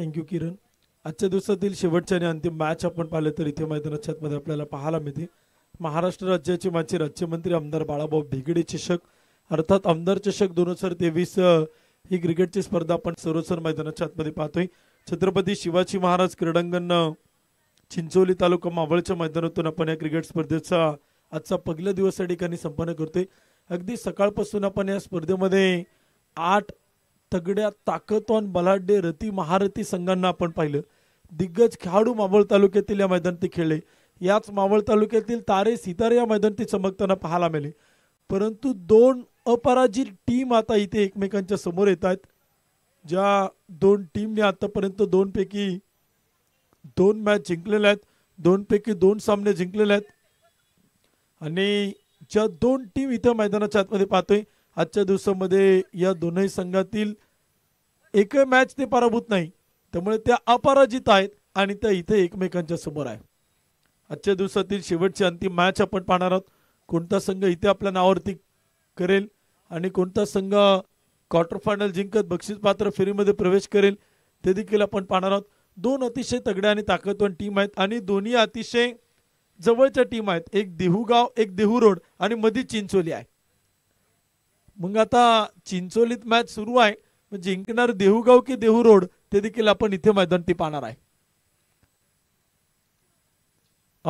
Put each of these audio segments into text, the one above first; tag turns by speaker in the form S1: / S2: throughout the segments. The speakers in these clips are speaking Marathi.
S1: थँक्यू किरण आजच्या दिवसातील शेवटच्या आणि अंतिम मॅच आपण पाहिलं तर इथे मैदानाच्या आतमध्ये आपल्याला पाहायला मिळते महाराष्ट्र राज्याचे माजी राज्यमंत्री आमदार बाळाभाऊ भिगडे चषक अर्थात आमदार चषक दोन हजार तेवीस ही क्रिकेटची स्पर्धा आपण सरोसर मैदानाच्या आतमध्ये पाहतोय छत्रपती शिवाजी महाराज क्रीडांगण चिंचोली तालुका मावळच्या मैदानातून आपण या क्रिकेट स्पर्धेचा आजचा पहिला दिवस या ठिकाणी संपन्न करतोय अगदी सकाळपासून आपण या स्पर्धेमध्ये आठ तगड्या ताकदवान बलाढ्य रती महारथी संघांना आपण पाहिलं दिग्गज खेळाडू मावळ तालुक्यातील या ते खेळले याच मावळ तालुक्यातील तारे सितारे या मैदानात चमकताना पाहायला मिळाले परंतु दोन अपराजित टीम आता इथे एकमेकांच्या समोर येत आहेत ज्या दोन टीमने आतापर्यंत दोनपैकी दोन मॅच जिंकलेल्या आहेत दोनपैकी दोन सामने जिंकलेले आहेत आणि ज्या दोन टीम इथं मैदानाच्या आतमध्ये पाहतोय आजच्या दिवसामध्ये या दोनही संघातील एक मॅच ते पराभूत नाही त्यामुळे त्या अपराजित आहेत आणि त्या इथे एकमेकांच्या समोर आहे आजच्या दिवसातील शेवटची अंतिम मॅच आपण पाहणार आहोत कोणता संघ इथे आपल्या नावावरती करेल आणि कोणता संघ क्वार्टर फायनल जिंकत बक्षीस पात्र फेरीमध्ये प्रवेश करेल ते देखील आपण पाहणार आहोत दोन अतिशय तगड्या आणि ताकदवान टीम आहेत आणि दोन्ही अतिशय जवळच्या टीम आहेत एक देहूगाव एक देहू रोड आणि मधी चिंचोली आहे मग आता चिंचोलीत मॅच सुरू आहे जिंकणार देहूगाव की देहू रोड ते देखील आपण इथे मैदान पाहणार आहे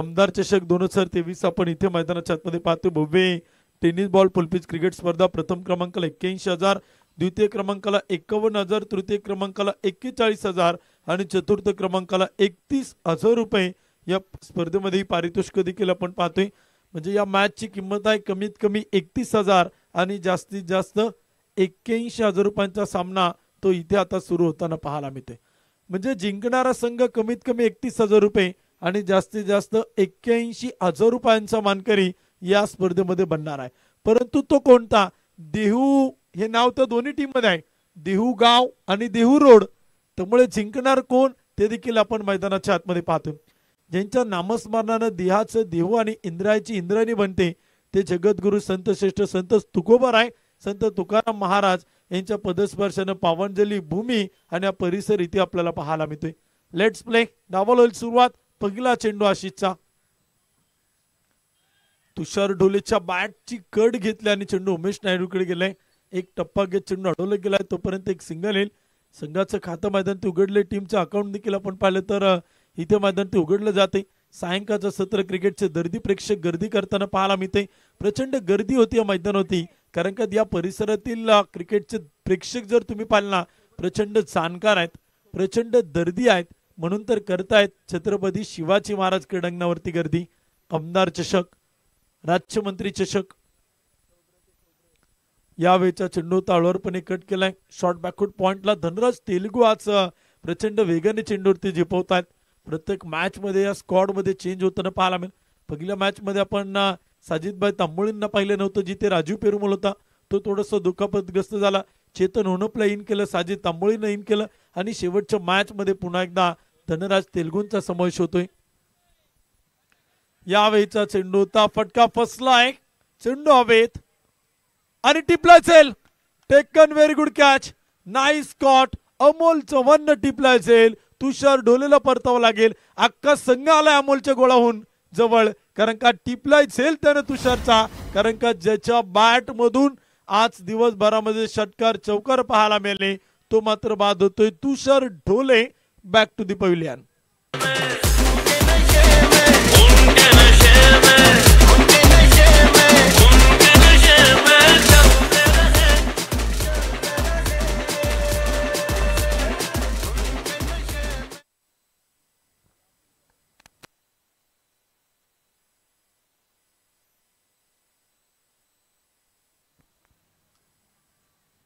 S1: आमदार चषक दोन हजार तेवीस आपण इथे मैदानाच्या आतमध्ये पाहतो भव्य टेनिस बॉल पुलपिच क्रिकेट स्पर्धा प्रथम क्रमांकाला एक्क्याऐंशी हजार द्वितीय क्रमांकाला एकावन्न हजार तृतीय क्रमांकाला एक्केचाळीस हजार आणि चतुर्थ क्रमांकाला एकतीस हजार रुपये या स्पर्धेमध्ये पारितोषिक देखील आपण पाहतोय म्हणजे या मॅचची किंमत आहे कमीत कमी एकतीस हजार आणि जास्तीत जास्त एक्क्याऐंशी हजार रुपयांचा सामना तो इथे आता सुरू होताना पाहायला मिळते म्हणजे जिंकणारा संघ कमीत कमी एकतीस हजार रुपये आणि जास्तीत जास्त एक्क्याऐंशी हजार रुपयांचा मानकरी या स्पर्धेमध्ये बनणार आहे परंतु तो कोणता देहू हे नाव तर दोन्ही टीममध्ये आहे देहू गाव आणि देहू रोड त्यामुळे जिंकणार कोण ते देखील आपण मैदानाच्या आतमध्ये पाहतो ज्यांच्या नामस्मरणानं देहाच देहू आणि इंद्रायची इंद्रायणी बनते ते जगद्गुरु संत श्रेष्ठ संत तुकोबर आहे संत तुकाराम महाराज यांच्या पदस्पर्शानं पावनजली भूमी आणि हा परिसर इथे आपल्याला पाहायला मिळतोय लेट्स प्ले डावल होईल सुरुवात पहिला चेंडू आशिषचा तुषार ढोलेच्या बॅटची कट घेतली आणि चेंडू उमेश नायडूकडे गेलाय एक टप्पा घेत चेंडू अडवला गेलाय तोपर्यंत एक सिंगल येईल संघाचं खातं मैदान ते उघडले टीमचं अकाउंट देखील आपण पाहिलं तर इथे मैदान ते उघडलं जाते सायंकाळचं सत्र क्रिकेटचे दर्दी प्रेक्षक गर्दी करताना पाहायला मिळते प्रचंड गर्दी होती या होती कारण का या परिसरातील क्रिकेटचे प्रेक्षक जर तुम्ही पाहिला प्रचंड जाणकार आहेत प्रचंड दर्दी आहेत म्हणून तर करतायत छत्रपती शिवाजी महाराज क्रीडांगणावरती गर्दी आमदार चषक राज्यमंत्री चषक यावेळच्या चेंडू ताळवर पण एक कट केलाय शॉर्ट बॅकवर्ड पॉइंटला धनराज तेलगू आज प्रचंड वेगाने चेंडूवरती झिपवत प्रत्येक मॅचमध्ये या मध्ये चेंज होताना पाहायला मिळेल पहिल्या मॅचमध्ये आपण साजिदभाई तांबोळींना पाहिलं नव्हतं जिथे राजू पेरुमल होता तो थोडस दुखापतग्रस्त झाला चेतन होनपला इन केलं साजिद तांबोळीनं इन केलं आणि शेवटच्या मॅचमध्ये पुन्हा एकदा धनराज तेलगुंचा समावेश होतोय यावेळीचा चेंडू होता फटका फसलाय चेंडू हवेत आणि टिपला असेल taken very good catch nice shot Amol Chavan टिपला असेल तुषार डोलेला परतावा लागेल अख्खा संघ आलाय अमोलच्या गोळाहून जवळ कारण का टिपलाय झेल त्यानं तुषारचा कारण का ज्याच्या बॅट मधून आज दिवसभरामध्ये षटकार चौकार पाहायला मिळाले तो मात्र बाद होतोय Tushar Dhole back to the pavilion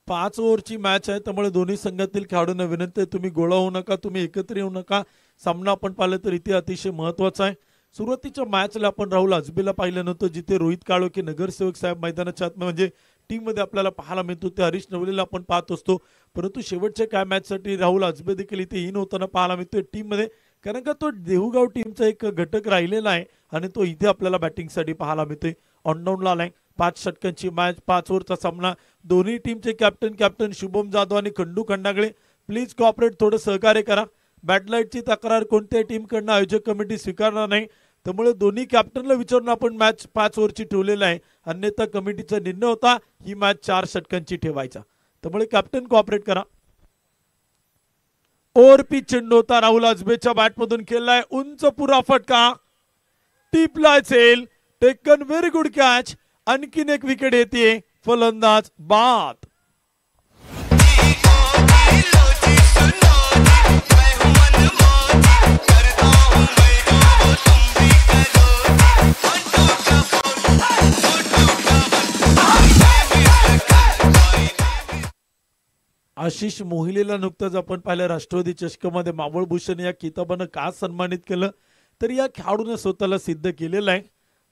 S1: पाच ओव्हरची मॅच आहे त्यामुळे दोन्ही संघातील खेळाडूंना विनंती आहे तुम्ही गोळा होऊ नका तुम्ही एकत्र येऊ नका सामना आपण पाहिलं तर इथे अतिशय महत्वाचा आहे सुरुवातीच्या मॅचला आपण राहुल अजबीला पाहिलं नव्हतं जिथे रोहित काळो की नगरसेवक साहेब मैदानाच्या आत म्हणजे टीममध्ये आपल्याला पाहायला मिळतो ते हरीश नवलेला आपण पाहत असतो परंतु शेवटच्या काय मॅचसाठी राहुल अजबे देखील इथे इन होताना पाहायला मिळतोय टीममध्ये कारण का तो देहूगाव टीमचा एक घटक राहिलेला आहे आणि तो इथे आपल्याला बॅटिंगसाठी पाहायला मिळतोय ऑनडाऊनला आलाय पाच षटकांची मॅच पाच ओव्हरचा सामना दोन्ही टीमचे कॅप्टन कॅप्टन शुभम जाधव आणि खंडू खंडागळे प्लीज कॉपरेट थोडं सहकार्य करा बॅटलाईटची तक्रार कोणत्याही टीमकडनं आयोजक कमिटी स्वीकारणार नाही त्यामुळे दोन्ही कॅप्टनला विचारून आपण मॅच पाच ओव्हरची ठेवलेली आहे अन्यथा कमिटीचा निर्णय होता ही मॅच चार षटकांची ठेवायचा त्यामुळे कॅप्टन कॉपरेट करा ओव्हर पिच चेंडू होता राहुल अजबेच्या बॅटमधून खेळलाय उंच पुरा फटका टीपला असेल टेकन व्हेरी गुड कॅच आणखीन एक विकेट येते फलंदाज बाद आशिष मोहिलेला नुकतंच आपण पाहिलं राष्ट्रवादी चषकामध्ये मावळ भूषण या किताबानं का सन्मानित केलं तर या खेळाडूने स्वतःला सिद्ध केलेलं आहे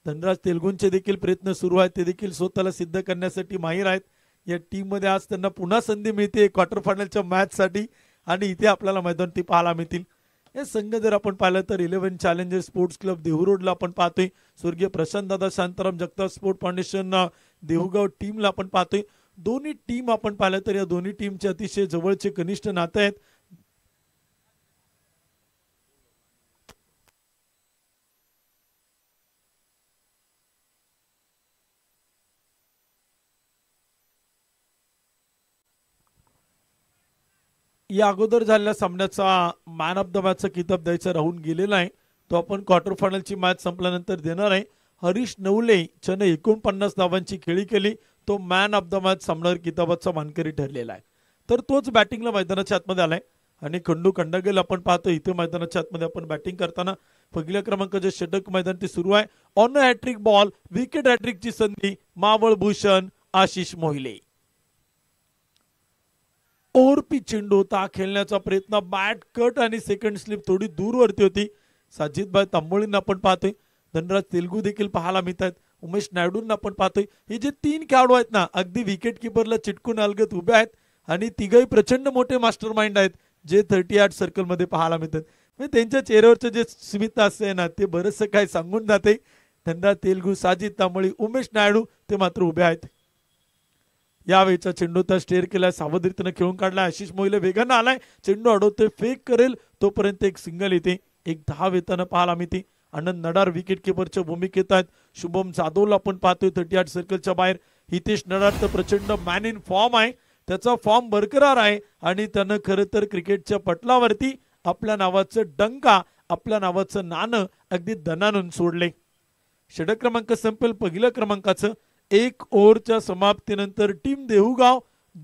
S1: धनराज तेलगुंचे देखील प्रयत्न सुरू आहेत ते देखील स्वतःला सिद्ध करण्यासाठी माहीर आहेत या टीममध्ये आज त्यांना पुन्हा संधी मिळते क्वार्टर फायनलच्या मॅचसाठी आणि इथे आपल्याला मैदान ते पाहायला मिळतील हे संघ जर आपण पाहिलं तर eleven challenger sports club Dehu आपण पाहतोय स्वर्गीय दादा शांताराम जगताप स्पोर्ट फाउंडेशन देहूगाव टीमला आपण पाहतोय दोन्ही टीम आपण पाहिलं तर या दोन्ही टीमचे अतिशय जवळचे कनिष्ठ नाते आहेत या अगोदर झालेल्या सामन्याचा मॅन ऑफ द मॅचचा किताब द्यायचा राहून गेलेला आहे तो आपण क्वार्टर फायनलची मॅच संपल्यानंतर देणार आहे हरीश नवले चने एकोणपन्नास धावांची खेळी केली तो मॅन ऑफ द मॅच सामनावर किताबाचा मानकरी ठरलेला आहे तर तोच बॅटिंगला मैदानाच्या आतमध्ये आलाय आणि खंडू खंडगेल आपण पाहतो इथे मैदानाच्या आतमध्ये आपण बॅटिंग करताना पहिल्या क्रमांकाचे षटक मैदान ते सुरू आहे ऑन हॅट्रिक बॉल विकेट हॅट्रिकची संधी मावळ भूषण आशिष मोहिले ओरपी चेंडू होता खेळण्याचा प्रयत्न बॅट कट आणि सेकंड स्लिप थोडी दूरवरती होती साजिदभाई तांबोळींना आपण पाहतोय धनराज तेलगू देखील पाहायला मिळत उमेश नायडूंना आपण पाहतोय हे जे तीन खेळाडू आहेत ना अगदी विकेट किपरला चिटकून अलगत उभे आहेत आणि तिघही प्रचंड मोठे मास्टर माइंड आहेत जे थर्टी आठ सर्कलमध्ये पाहायला मिळतात म्हणजे त्यांच्या चेहऱ्यावरचं जे स्मित असते ना ते बरंचसं काय सांगून जाते धनराज तेलगू साजिद तांबोळी उमेश नायडू ते मात्र उभे आहेत यावेळीचा त्या स्टेअर केलाय सावधरीतनं खेळून काढलाय आशिष मोहिले वेगानं आलाय चेंडू अडवतोय फेक करेल तोपर्यंत एक सिंगल येते एक दहा वेतानं पाहाल आम्ही ती आनंद नडार विकेट किपरच्या भूमिकेत आहेत शुभम जाधवला आपण पाहतोय थर्टी आठ सर्कलच्या बाहेर हितेश नडार तर प्रचंड मॅन इन फॉर्म आहे त्याचा फॉर्म बरकरार आहे आणि त्यानं खरं तर क्रिकेटच्या पटलावरती आपल्या नावाचं डंका आपल्या नावाचं नाणं अगदी दनानून सोडले षडक क्रमांक संपेल पहिलं क्रमांकाचं एक ओव्हरच्या समाप्तीनंतर टीम देहूगाव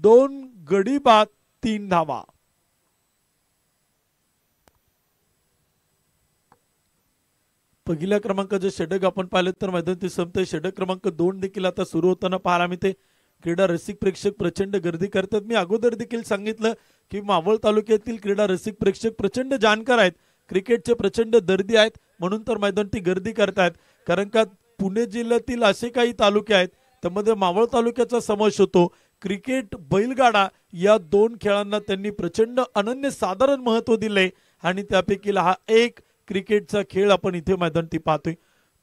S1: दोन गडी बाद तीन धावा पहिल्या क्रमांकाचं षडक आपण पाहिलं तर ते संपते षडक क्रमांक दोन देखील आता सुरू होताना पाहायला ते क्रीडा रसिक प्रेक्षक प्रचंड गर्दी करतात मी अगोदर देखील सांगितलं की मावळ तालुक्यातील क्रीडा रसिक प्रेक्षक प्रचंड जाणकार आहेत क्रिकेटचे प्रचंड दर्दी आहेत म्हणून तर मैदान ती गर्दी करतायत कारण का पुणे जिल्ह्यातील असे काही तालुके आहेत त्यामध्ये मावळ तालुक्याचा समावेश होतो क्रिकेट बैलगाडा या दोन खेळांना त्यांनी प्रचंड अनन्य साधारण महत्व दिले आणि त्यापैकी हा एक क्रिकेटचा खेळ आपण इथे मैदान ती पाहतोय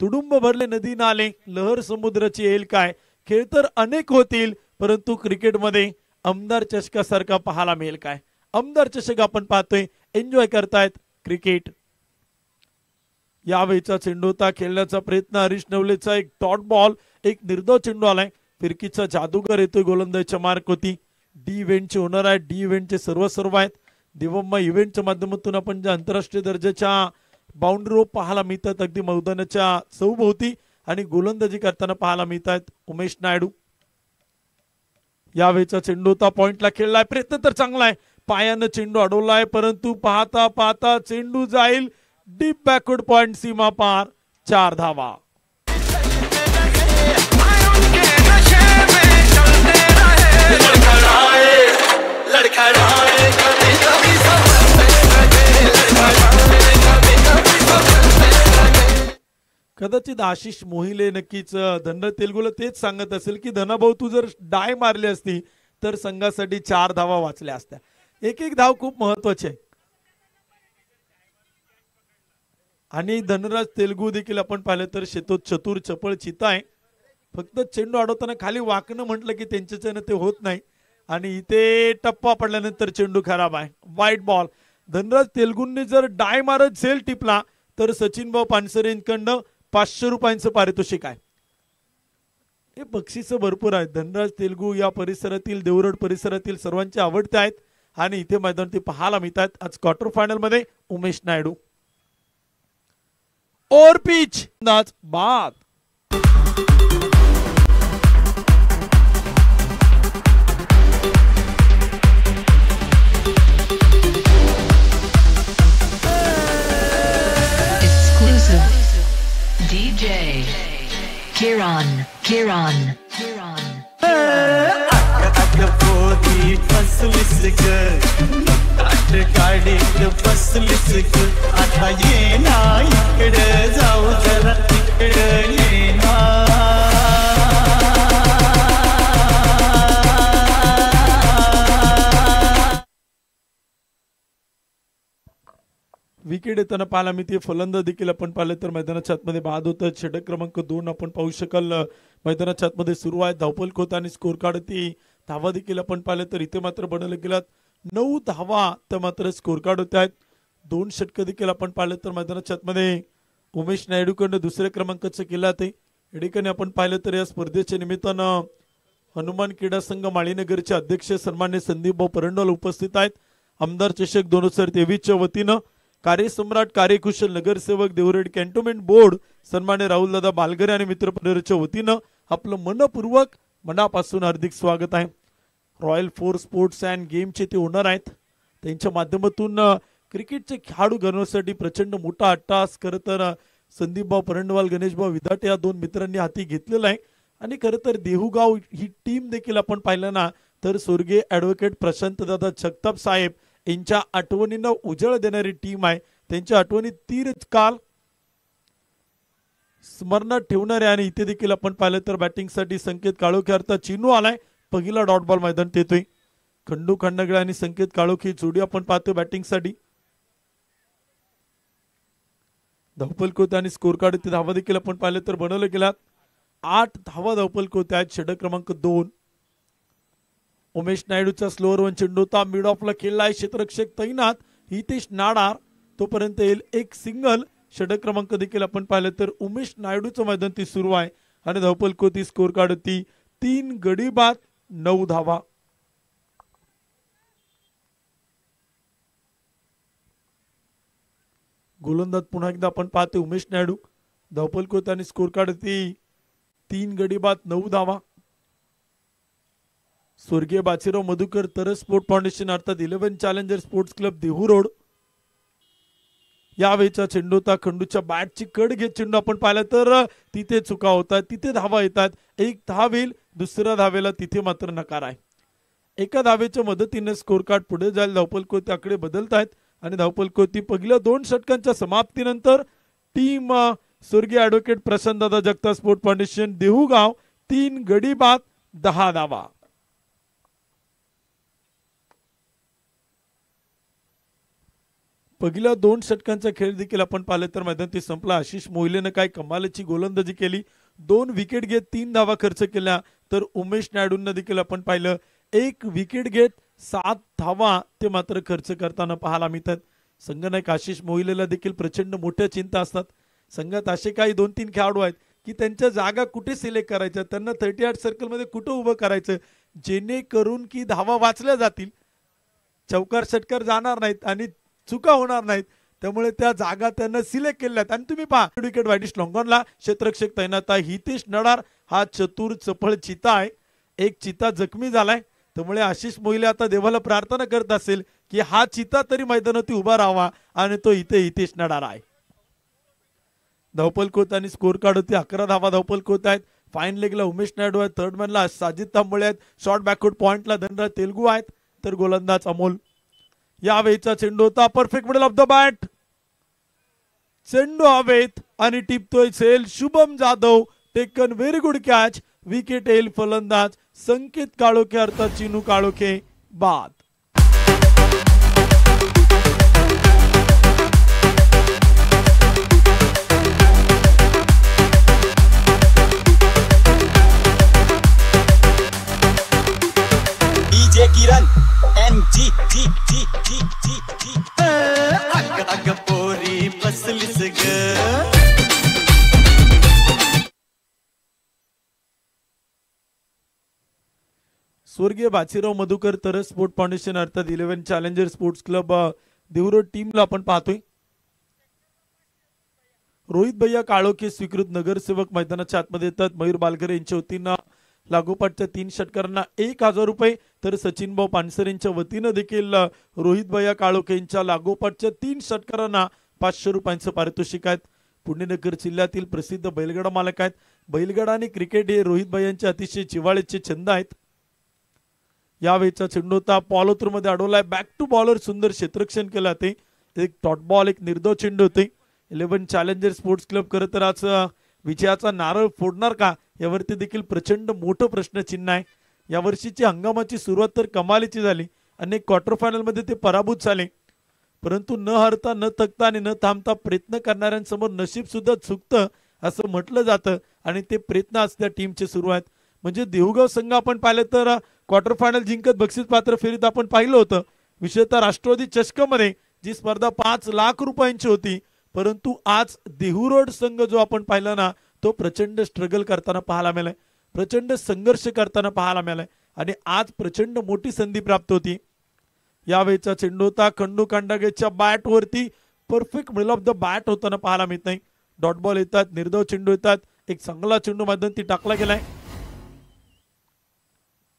S1: तुडुंब भरले नदी नाले लहर समुद्राची येईल काय खेळ तर अनेक होतील परंतु क्रिकेटमध्ये आमदार चषकासारखा पाहायला मिळेल काय आमदार चषक आपण पाहतोय एन्जॉय करतायत क्रिकेट यावेळीचा चेंडूता खेळण्याचा प्रयत्न हरीश नवलेचा एक टॉट बॉल एक निर्दोष चेंडू आलाय फिरकीचा जादूगर येतोय गोलंदाजच्या मार्क होती डी इव्हेंटचे होणार आहे डी इव्हेंटचे सर्व सर्व आहेत दिवम्मा इव्हेंटच्या माध्यमातून आपण ज्या आंतरराष्ट्रीय दर्जाच्या बाउंड्री रोप पाहायला मिळतात अगदी मैदानाच्या सौभोवती आणि गोलंदाजी करताना पाहायला मिळत आहेत उमेश नायडू यावेळेचा चेंडू होता पॉइंटला खेळलाय प्रयत्न तर चांगला आहे पायानं चेंडू अडवला आहे परंतु पाहता पाहता चेंडू जाईल डीप बॅकवर्ड पॉइंट सीमा पार चार धावा कदाचित आशिष मोहिले नक्कीच धन तेलगुला तेच सांगत असेल की धनाभाऊ तू जर डाय मारली असती तर संघासाठी चार धावा वाचल्या असत्या एक एक धाव खूप महत्वाची आहे आणि धनराज तेलगू देखील आपण पाहिलं तर शेतो चतुर चपळ चिता आहे फक्त चेंडू अडवताना खाली वाकणं म्हटलं की त्यांच्याच्यानं ते होत नाही आणि इथे टप्पा पडल्यानंतर चेंडू खराब आहे व्हाईट बॉल धनराज तेलगूंनी जर डाय मारत झेल टिपला तर सचिन भाऊ पानसरेंकडनं पाचशे रुपयांचं पारितोषिक आहे हे बक्षीस भरपूर आहेत धनराज तेलगू या परिसरातील देवरड परिसरातील सर्वांचे आवडते आहेत आणि इथे मैदान ते पाहायला आहेत आज क्वार्टर फायनलमध्ये उमेश नायडू or पिच अंदाज bad
S2: DJ Kiran Kiran Kiran Kiran फसलीस ग ताट गाडीत
S1: फसलीस ग आता ये ना जाऊ जरा ये ना विकेट येताना पाहायला मिळते फलंदा देखील आपण पाहिलं तर मैदानाच्या आतमध्ये बाद होत षटक क्रमांक दोन आपण पाहू शकाल मैदानाच्या आतमध्ये सुरू आहे धावपल खोत आणि स्कोर कार्ड ती धावा देखील आपण पाहिलं तर इथे मात्र बनवले गेलात नऊ धावा तर मात्र स्कोर कार्ड होत आहेत दोन षटकं देखील आपण पाहिलं तर मैदानाच्या आतमध्ये उमेश नायडूकडनं दुसऱ्या क्रमांकाचं केलं ते या ठिकाणी आपण पाहिलं तर या स्पर्धेच्या निमित्तानं हनुमान क्रीडा संघ माळीनगरचे अध्यक्ष सन्मान्य संदीपभाऊ परंडोल उपस्थित आहेत आमदार चषक दोन हजार तेवीसच्या वतीनं कार्यसम्राट कार्यकुशल नगरसेवक देवरेड कॅन्टोनमेंट बोर्ड सन्मान्य राहुलदादा बालगरे आणि मित्रपरिवाराच्या वतीनं आपलं मनपूर्वक मनापासून हार्दिक स्वागत आहे रॉयल फोर स्पोर्ट्स अँड गेमचे ते ओनर आहेत त्यांच्या माध्यमातून क्रिकेटचे खेळाडू घडवण्यासाठी प्रचंड मोठा अट्टास खरं तर संदीपभाऊ परंडवाल गणेशभाऊ विधाटे या दोन मित्रांनी हाती घेतलेला आहे आणि खरं तर देहूगाव ही टीम देखील आपण पाहिलं ना तर स्वर्गीय ॲडव्होकेट प्रशांतदादा छगताप साहेब यांच्या आठवणींना उजळ देणारी टीम आहे त्यांच्या आठवणी तीर काल स्मरणात ठेवणारे आणि इथे देखील आपण पाहिलं तर बॅटिंगसाठी संकेत काळोख्या अर्थात चिन्नू आलाय पहिला डॉट बॉल मैदान येतोय खंडू खंडगळे आणि संकेत काळोखी जोडी आपण पाहतोय बॅटिंगसाठी धावपल आणि स्कोर कार्ड ते धावा देखील आपण पाहिलं तर बनवलं गेल्यात आठ धावा धावपल आहेत षटक क्रमांक दोन उमेश नायडूचा स्लोअर वन चेंडू होता मिड ऑफला खेळला आहे क्षेत्ररक्षक तैनात हितेश नाडार तोपर्यंत येईल एक सिंगल षडक क्रमांक देखील आपण पाहिलं तर उमेश नायडूचं मैदान ती सुरू आहे आणि धावपल कोती स्कोर कार्ड होती तीन गडी नऊ धावा गोलंदाज पुन्हा एकदा आपण पाहते उमेश नायडू धावपलको त्यांनी स्कोर काढती तीन गडी बाद नऊ धावा स्वर्गीय बाचीराव मधुकर तरस स्पोर्ट फाउंडेशन अर्थात eleven challenger sports club Dehu road यावेळीचा चेंडू होता खंडूच्या बॅटची कड घेत चेंडू आपण पाहिला तर तिथे चुका होतात तिथे धावा येतात एक धाव येईल दुसऱ्या धावेला तिथे मात्र नकार आहे एका धावेच्या मदतीने स्कोर कार्ड पुढे जायला धावपलकोती आकडे बदलत आहेत आणि धावपलकोती पहिल्या दोन षटकांच्या समाप्तीनंतर टीम स्वर्गीय ॲडव्होकेट प्रसन्नदादा जगता स्पोर्ट फाउंडेशन देहूगाव तीन गडी बाद दहा धावा पहिल्या दोन षटकांचा खेळ देखील आपण पाहिले तर मैदान संपला आशिष मोहिलेनं काय कमालीची गोलंदाजी केली दोन विकेट घेत तीन धावा खर्च केल्या तर उमेश नायडूंना देखील आपण पाहिलं एक विकेट घेत सात धावा ते मात्र खर्च करताना पाहायला मिळतात संघनायक आशिष मोहिलेला देखील प्रचंड मोठ्या चिंता असतात संघात असे काही दोन तीन खेळाडू आहेत की त्यांच्या जागा कुठे सिलेक्ट करायच्या त्यांना थर्टी आठ सर्कलमध्ये कुठं उभं करायचं जेणेकरून की धावा वाचल्या जातील चौकार षटकार जाणार नाहीत आणि चुका होणार नाहीत त्यामुळे त्या जागा त्यांना सिलेक्ट केल्या आहेत आणि तुम्ही पहा विकेट लॉंगॉन लॉंगॉनला क्षेत्रक्षक तैनात आहे हितेश नडार हा चतुर चपळ चिता आहे एक चिता जखमी झालाय त्यामुळे आशिष मोहिले आता देवाला प्रार्थना करत असेल की हा चिता तरी मैदानात उभा राहावा आणि तो इथे हितेश नडार आहे धावपल कोत आणि स्कोर कार्ड होती अकरा धावा धावपल कोत आहेत फाईन लेगला उमेश नायडू आहेत थर्ड मॅनला साजिद तांबळे आहेत शॉर्ट बॅकवर्ड पॉईंटला धनराज तेलगू आहेत तर गोलंदाज अमोल यावेळीचा चेंडू होता perfect middle of the bat चेंडू हवेत आणि टिपतोय सेल Shubham Jadhav taken very good catch wicket येईल फलंदाज संकेत काळोखे अर्थात चिनू काळोखे बाद किरण स्वर्गीय बाचीराव मधुकर तर स्पोर्ट फाउंडेशन अर्थात इलेव्हन चॅलेंजर स्पोर्ट्स क्लब देवरोड टीमला आपण पाहतोय रोहित भैया काळोखे स्वीकृत नगरसेवक मैदानाच्या आतमध्ये येतात मयूर बालकर यांच्या वतीनं लागोपाठच्या तीन षटकरांना एक हजार रुपये तर सचिन भाऊ पानसरेंच्या वतीनं देखील रोहित भैया काळोखे यांच्या लागोपाठच्या तीन षटकारांना पाचशे रुपयांचं पारितोषिक आहेत पुणेनगर जिल्ह्यातील प्रसिद्ध बैलगडा मालक आहेत बैलगडा आणि क्रिकेट हे रोहित भैयांचे अतिशय जिवाळ्याचे छंद आहेत यावेळीचा चेंडूता पॉलोत्र मध्ये अडवलाय बॅक टू बॉलर सुंदर क्षेत्रक्षण केला ते एक टॉट बॉल एक निर्दो चेंडू होते इलेव्हन चॅलेंजर स्पोर्ट्स क्लब खरं तर आज विजयाचा नारळ फोडणार का यावरती देखील प्रचंड मोठं प्रश्नचिन्ह आहे या वर्षीची हंगामाची सुरुवात तर कमालीची झाली अनेक क्वार्टर फायनलमध्ये ते पराभूत झाले परंतु न हरता न थकता आणि न थांबता प्रयत्न करणाऱ्यांसमोर नशीबसुद्धा चुकतं असं म्हटलं जातं आणि ते प्रयत्न आज टीमचे सुरू आहेत म्हणजे देहूगाव संघ आपण पाहिलं तर क्वार्टर फायनल जिंकत बक्षीस पात्र फेरीत आपण पाहिलं होतं विशेषतः राष्ट्रवादी चषकामध्ये जी स्पर्धा पाच लाख रुपयांची होती परंतु आज देहू रोड संघ जो आपण पाहिला ना तो प्रचंड स्ट्रगल करताना पाहायला मिळाला प्रचंड संघर्ष करताना पाहायला मिळालाय आणि आज प्रचंड मोठी संधी प्राप्त होती यावेळीचा चेंडू होता खंडू कांडागेच्या बॅटवरती perfect middle of the bat होताना पाहायला मिळत नाही डॉट बॉल येतात निर्धव चेंडू येतात एक चांगला चेंडू ती टाकला गेलाय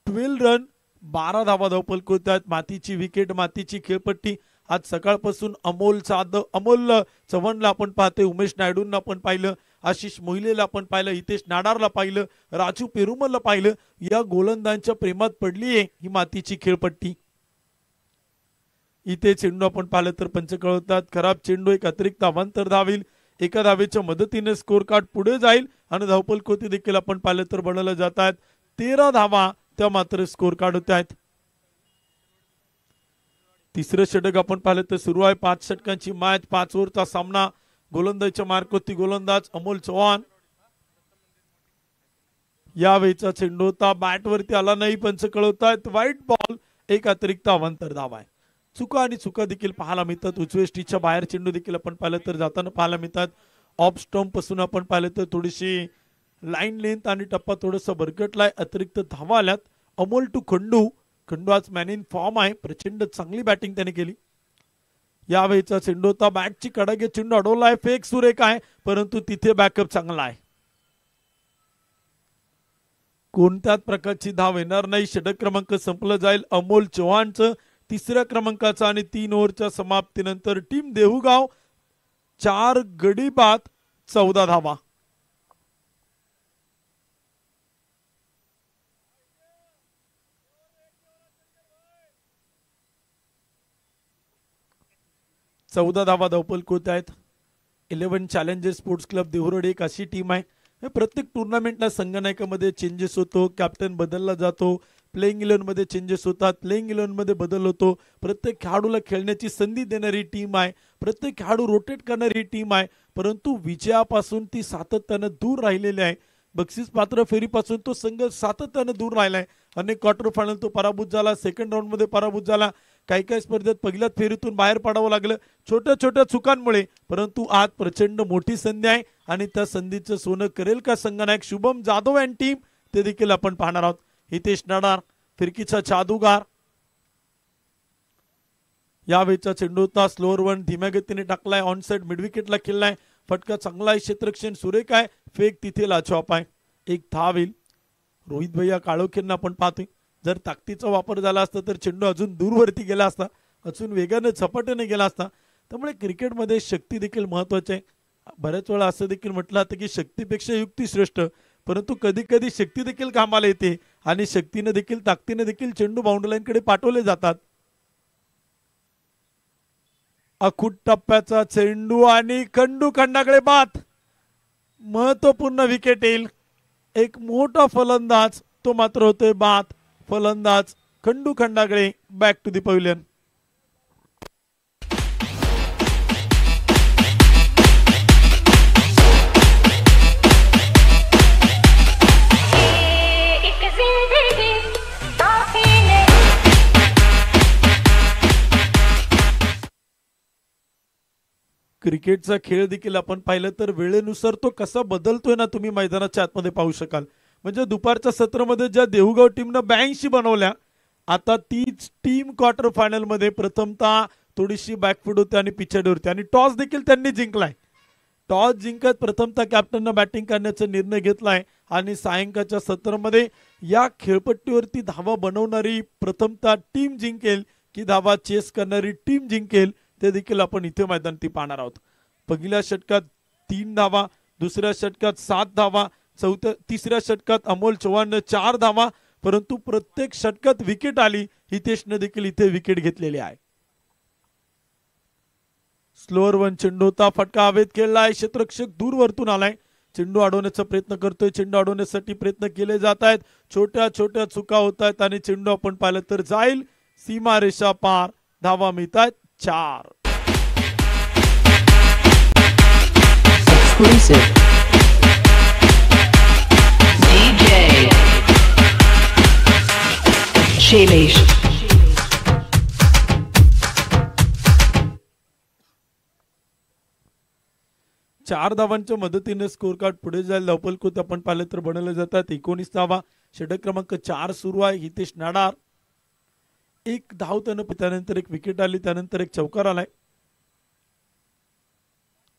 S1: ट्वेल्व रन बारा धावा धावपल करतात मातीची विकेट मातीची खेळपट्टी आज सकाळपासून अमोल साधव अमोल चव्हाणला आपण पाहतोय उमेश नायडूंना आपण पाहिलं आशिष मोहिलेला आपण पाहिलं हितेश नाडारला पाहिलं राजू पेरुमलला पाहिलं या गोलंदांच्या प्रेमात पडली आहे ही मातीची खेळपट्टी इथे चेंडू आपण पाहिलं तर पंच खराब चेंडू एक अतिरिक्त अवांतर धावेल एका धावेच्या मदतीने स्कोर कार्ड पुढे जाईल आणि धावपल कोती देखील आपण पाहिलं तर बनवल्या जात आहेत तेरा धावा त्या मात्र स्कोर कार्ड होत्या आहेत तिसरं षटक आपण पाहिलं तर सुरू आहे पाच षटकांची मॅच पाच ओव्हरचा सामना मार्क मार्कवरती गोलंदाज अमोल चव्हाण यावेळीचा चेंडू होता बॅटवरती आला नाही पंच कळवतायत वाईट बॉल एक अतिरिक्त अवंतर धाव आहे चुका आणि चुका देखील पाहायला मिळतात उच्चवेष्टीच्या बाहेर चेंडू देखील आपण पाहिलं तर जाताना पाहायला मिळतात ऑफ स्टम्प पासून आपण पाहिलं तर थोडीशी लाईन लेंथ आणि टप्पा थोडासा भरकटलाय अतिरिक्त धावा आल्यात अमोल टू खंडू खंडू आज मॅन इन फॉर्म आहे प्रचंड चांगली बॅटिंग त्याने केली यावेळीचा चेंडू होता बॅकची कडागे चेंडू अडवला आहे फेक सुरेख आहे परंतु तिथे बॅकअप चांगला आहे कोणत्याच प्रकारची धाव येणार नाही षडक क्रमांक संपलं जाईल अमोल चव्हाणचं तिसऱ्या क्रमांकाचं आणि तीन ओव्हरच्या समाप्तीनंतर टीम देहूगाव चार गडी चौदा धावा चौदा धावा धावपल होत आहेत इलेव्हन चॅलेंजर स्पोर्ट्स क्लब देहुरडी एक अशी टीम आहे प्रत्येक टुर्नामेंटला संगनायकामध्ये चेंजेस होतो कॅप्टन बदलला जातो प्लेईंग इलेव्हनमध्ये चेंजेस होतात प्लेईंग इलेव्हनमध्ये बदल होतो प्रत्येक खेळाडूला खेळण्याची संधी देणारी टीम आहे प्रत्येक खेळाडू रोटेट करणारी टीम आहे परंतु विजयापासून ती सातत्यानं दूर राहिलेली आहे बक्षीस पात्र फेरीपासून तो संघ सातत्यानं दूर राहिला आहे अनेक क्वार्टर फायनल तो पराभूत झाला सेकंड राऊंडमध्ये पराभूत झाला काही काही स्पर्धेत पहिल्याच फेरीतून बाहेर पडावं लागलं छोट्या छोट्या चुकांमुळे परंतु आज प्रचंड मोठी संधी आहे आणि त्या संधीचं सोनं करेल का संघनायक शुभम जाधव अँड टीम ते देखील आपण पाहणार आहोत हितेश नडार फिरकीचा जादूगार यावेळीचा चेंडू होता स्लोअर वन धीम्या गतीने टाकलाय ऑन ऑनसाईड मिडविकेटला खेळलाय फटका चांगला आहे क्षेत्रक्षण सुरेख आहे फेक तिथे लाछवाप आहे एक धाव येईल रोहित भैया काळोखेंना आपण पाहतोय जर ताकदीचा वापर झाला असता तर चेंडू अजून दूरवरती गेला असता अजून वेगानं झपाट्याने गेला असता त्यामुळे क्रिकेटमध्ये शक्ती देखील महत्वाचे आहे बऱ्याच वेळा असं देखील म्हटलं जातं की शक्तीपेक्षा युक्ती श्रेष्ठ परंतु कधी कधी शक्ती देखील कामाला येते आणि शक्तीने देखील ताकदीने देखील चेंडू बाउंड्री पाठवले जातात अखूट टप्प्याचा चेंडू आणि खंडू खंडाकडे बात महत्वपूर्ण विकेट येईल एक मोठा फलंदाज तो मात्र होतोय बात फलंदाज खंडू खंडाकडे बॅक टू दी पवलियन क्रिकेटचा खेळ देखील आपण पाहिलं तर वेळेनुसार तो कसा बदलतोय ना तुम्ही मैदानाच्या आतमध्ये पाहू शकाल म्हणजे दुपारच्या सत्रामध्ये ज्या देहूगाव टीमनं ब्याऐंशी बनवल्या आता तीच टीम क्वार्टर फायनलमध्ये प्रथमतः थोडीशी बॅकफूट होती आणि पिछाडी होती आणि टॉस देखील त्यांनी जिंकलाय टॉस जिंकत प्रथमतः कॅप्टननं बॅटिंग करण्याचा निर्णय घेतलाय आणि सायंकाळच्या सत्रामध्ये या खेळपट्टीवरती धावा बनवणारी प्रथमता टीम जिंकेल की धावा चेस करणारी टीम जिंकेल ते देखील आपण इथे मैदान ती पाहणार आहोत पहिल्या षटकात तीन धावा दुसऱ्या षटकात सात धावा चौथ्या तिसऱ्या षटकात अमोल चव्हाणनं चार धावा परंतु प्रत्येक षटकात विकेट आली हितेशनं देखील इथे विकेट घेतलेली आहे स्लोअर वन चेंडू फटका हवेत खेळला आहे क्षेत्रक्षक दूर आलाय चेंडू अडवण्याचा प्रयत्न करतोय चेंडू अडवण्यासाठी प्रयत्न केले जात आहेत छोट्या छोट्या चुका होत आहेत आणि चेंडू आपण पाहिलं तर जाईल सीमा रेषा पार धावा मिळत आहेत चार Chelis. चार धावांच्या मदतीने स्कोर कार्ड पुढे जायला लवपलकूत आपण पाहिलं तर बनवले जातात एकोणीस धावा षटक क्रमांक चार सुरू आहे हितेश नाडार एक धाव त्यानं त्यानंतर एक विकेट आली त्यानंतर एक चौकार आलाय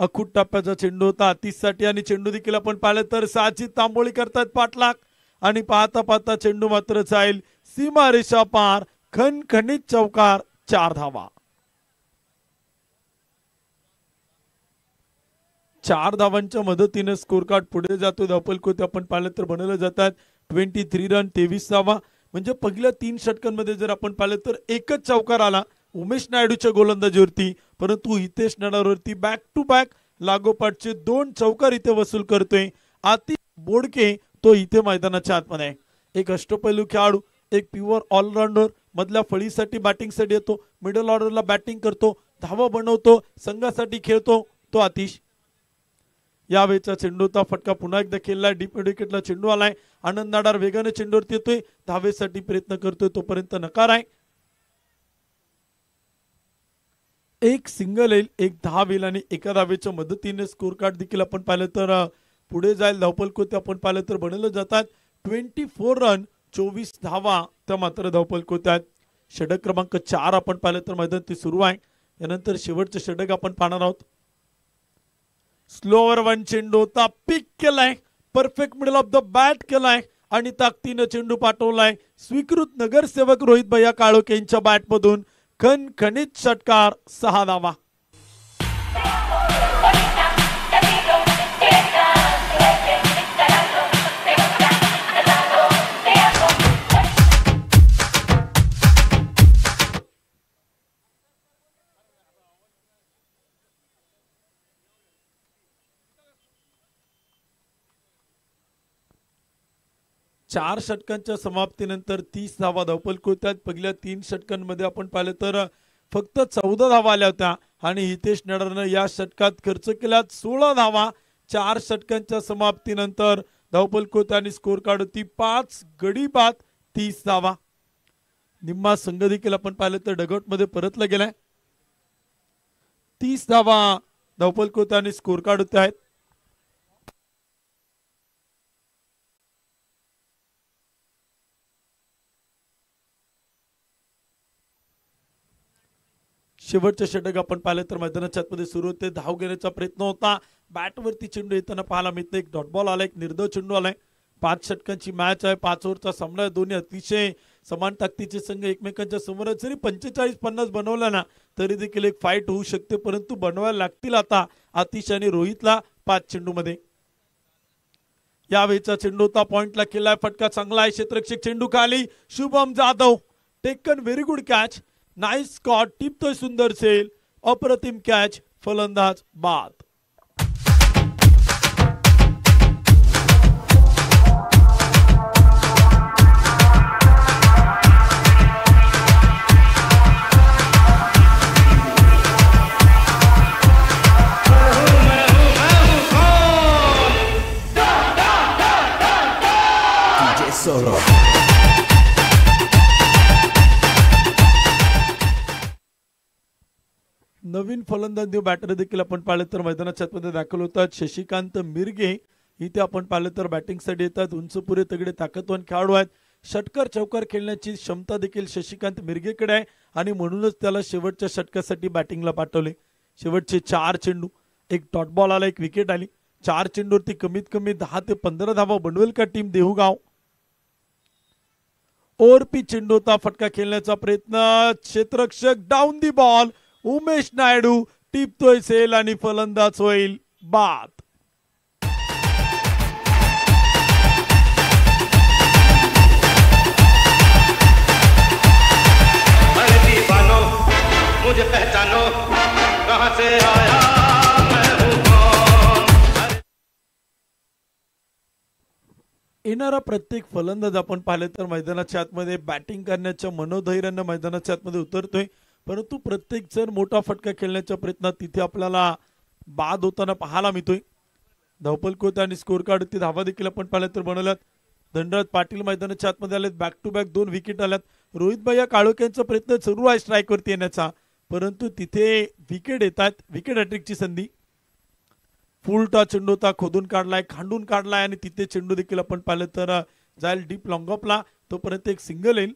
S1: अखूट टप्प्याचा चेंडू होता साठी आणि चेंडू देखील आपण पाहिलं तर साची तांबोळी करतात पाठलाग आणि पाहता पाहता चेंडू मात्र जाईल सीमा रेषा पार खणखणीत चौकार चार धावा चार धावांच्या मदतीने स्कोर कार्ड पुढे जातो ते आपण पाहिलं तर बनवलं जातात ट्वेंटी थ्री रन तेवीस धावा म्हणजे पहिल्या तीन षटकांमध्ये जर आपण पाहिलं तर एकच चौकार आला उमेश नायडूच्या गोलंदाजीवरती परंतु हितेश नडावरती बॅक टू बॅक लागोपाठचे दोन चौकार इथे वसूल करतोय आती बोडके तो इथे मैदानाच्या आतमध्ये एक अष्टपैलू खेळाडू एक प्युअर ऑलराऊंडर मधल्या फळीसाठी बॅटिंगसाठी येतो मिडल ऑर्डरला बॅटिंग करतो धावा बनवतो संघासाठी खेळतो तो अतिश यावेळेचा चेंडूचा फटका पुन्हा एकदा खेळला डीप विकेटला चेंडू आलाय आनंद नाडार वेगाने चेंडूवरती येतोय धावेसाठी प्रयत्न करतोय तोपर्यंत नकार आहे एक सिंगल येईल एक दहा वेल आणि एका धावेच्या मदतीने स्कोर कार्ड देखील आपण पाहिलं तर पुढे जाईल धावपलकोती आपण पाहिलं तर बनवलं जातात ट्वेंटी फोर रन चोवीस धावा त्या मात्र धावपल कोत्यात षडक षटक क्रमांक चार आपण पाहिलं तर मैदान ते सुरू आहे यानंतर शेवटचं षटक आपण पाहणार आहोत स्लोअर वन चेंडू होता पिक केलाय perfect middle of the bat केलाय आणि ताकदीनं चेंडू पाठवलाय स्वीकृत नगरसेवक रोहित भैया काळोके यांच्या बॅटमधून खणखणीत षटकार सहा धावा चार षटकांच्या समाप्तीनंतर तीस धावा धावपलकी होत्या पहिल्या तीन षटकांमध्ये आपण पाहिलं तर फक्त चौदा धावा आल्या होत्या आणि हितेश नडरनं या षटकात खर्च केला सोळा धावा चार षटकांच्या समाप्तीनंतर धावपल होत्या आणि स्कोर कार्ड होती पाच गडी बाद तीस धावा निम्मा संघ देखील आपण पाहिलं तर मध्ये परतला गेलाय तीस धावा धावपल होत्या आणि स्कोर कार्ड होते आहेत शेवटचं षटक आपण पाहिलं तर मैदानाच्या आतमध्ये सुरू होते धाव घेण्याचा प्रयत्न होता बॅटवरती चेंडू येताना पाहायला मिळतं एक डॉटबॉल आला एक निर्दोष चेंडू आलाय पाच षटकांची मॅच आहे पाच ओव्हरचा सामना आहे दोन्ही अतिशय समान ताकदीचे संघ एकमेकांच्या समोर जरी पंचेचाळीस पन्नास बनवला ना तरी देखील एक फाईट होऊ शकते परंतु बनवायला लागतील आता अतिशय आणि रोहितला पाच चेंडूमध्ये यावेळीचा चेंडू होता पॉइंटला केलाय फटका चांगला आहे क्षेत्रक्षक चेंडू खाली Shubham Jadhav taken very good catch nice स्कॉट टिपतोय सुंदर सेल अप्रतिम कॅच फलंदाज बाद नवीन फलंदाजी बॅटर देखील आपण पाहिलं तर मैदानाच्या आतमध्ये दाखल होतात शशिकांत मिरगे इथे आपण पाहिलं तर बॅटिंगसाठी येतात उंचपुरे तगडे ताकदवान खेळाडू आहेत षटकार चौकार खेळण्याची क्षमता देखील शशिकांत मिरगेकडे आहे आणि म्हणूनच त्याला शेवटच्या षटकासाठी बॅटिंगला पाठवले शेवटचे चार चेंडू एक टॉट बॉल आला एक विकेट आली चार चेंडूवरती कमीत कमी दहा ते पंधरा धावा बनवेल का टीम देहूगाव ओरपी चेंडूचा फटका खेळण्याचा प्रयत्न क्षेत्रक्षक down the ball Umesh Naidu टिपतोय सेल आणि फलंदाज होईल बाद येणारा प्रत्येक फलंदाज आपण पाहिले तर मैदानाच्या आतमध्ये बॅटिंग करण्याच्या मनोधैर्यानं मैदानाच्या आतमध्ये उतरतोय परंतु प्रत्येक जण मोठा फटका खेळण्याच्या प्रयत्नात तिथे आपल्याला बाद होताना पाहायला मिळतोय धावपल आणि स्कोर कार्ड ती धावा देखील आपण पाहिलं तर बनवल्यात धनराज पाटील मैदानाच्या आतमध्ये आलेत बॅक टू बॅक दोन विकेट आल्यात रोहितबाई या काळोख्यांचा प्रयत्न सुरू आहे स्ट्राईकवरती येण्याचा परंतु तिथे विकेट येतात विकेट अट्रिकची संधी फुल चेंडू होता खोदून काढलाय खांडून काढलाय आणि तिथे चेंडू देखील आपण पाहिलं तर जाईल डीप लॉंगॉपला तोपर्यंत एक सिंगल येईल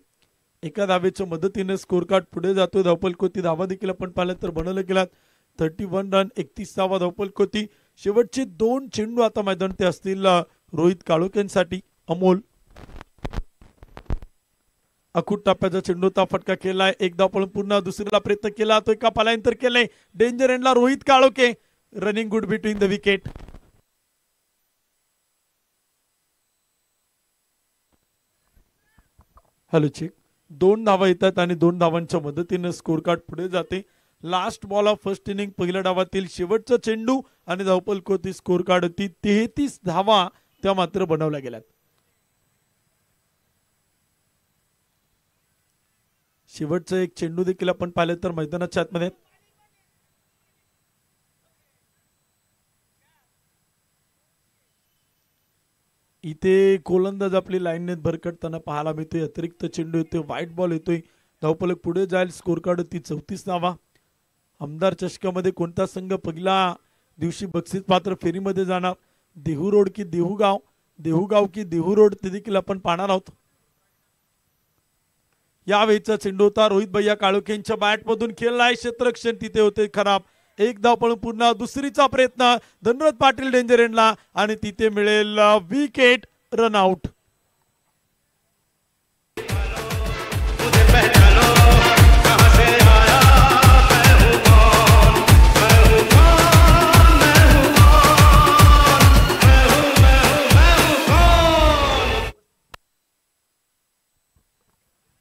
S1: एका धावेच्या मदतीने स्कोर कार्ड पुढे जातो धावपलकोती धावा देखील आपण पाहिलं तर बनवलं गेला थर्टी वन रन एकतीस धावा धावपलकोती शेवटचे दोन चेंडू आता मैदान ते असतील रोहित काळोकेंसाठी अमोल अखूट टप्प्याचा ता फटका केलाय एक धावपळ पुन्हा दुसऱ्याला प्रयत्न केला तो एका पालायंतर केलाय डेंजर एंडला Rohit Kaloke running good between the wicket hello check दोन धावा येतात आणि दोन धावांच्या मदतीने स्कोर कार्ड पुढे जाते last ball of first inning पहिल्या डावातील शेवटचा चेंडू आणि कोती स्कोर कार्ड होती तेहतीस धावा त्या मात्र बनवल्या गेल्यात शेवटचं एक चेंडू देखील आपण पाहिलं तर मैदानाच्या आतमध्ये इथे गोलंदाज आपली नेत भरकटताना पाहायला मिळतोय अतिरिक्त चेंडू येतोय व्हाईट बॉल येतोय धावपलक पुढे जाईल स्कोर कार्ड ती चौतीस धावा आमदार चषकामध्ये कोणता संघ पहिला दिवशी बक्षीस पात्र फेरीमध्ये जाणार देहू रोड की देहू गाव देहू गाव की देहू रोड ते देखील आपण पाहणार आहोत यावेळीचा चेंडू होता रोहित भैया काळोखेंच्या बॅटमधून खेळला आहे क्षेत्रक्षण तिथे होते खराब एकदा पण पुन्हा दुसरीचा प्रयत्न धनरथ पाटील डेंजर एंडला आणि तिथे मिळेल विकेट आउट